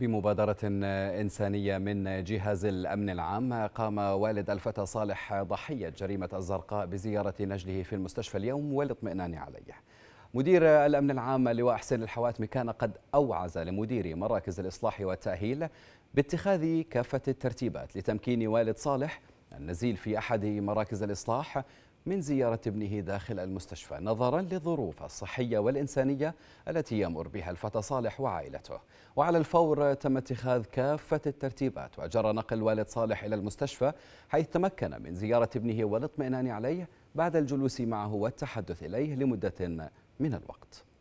بمبادرة إنسانية من جهاز الأمن العام قام والد الفتى صالح ضحية جريمة الزرقاء بزيارة نجله في المستشفى اليوم والاطمئنان عليه مدير الأمن العام لواء حسين الحواتمي كان قد أوعز لمديري مراكز الإصلاح والتأهيل باتخاذ كافة الترتيبات لتمكين والد صالح النزيل في أحد مراكز الإصلاح من زيارة ابنه داخل المستشفى نظرا للظروف الصحية والإنسانية التي يمر بها الفتى صالح وعائلته وعلى الفور تم اتخاذ كافة الترتيبات وجرى نقل والد صالح إلى المستشفى حيث تمكن من زيارة ابنه والاطمئنان عليه بعد الجلوس معه والتحدث إليه لمدة من الوقت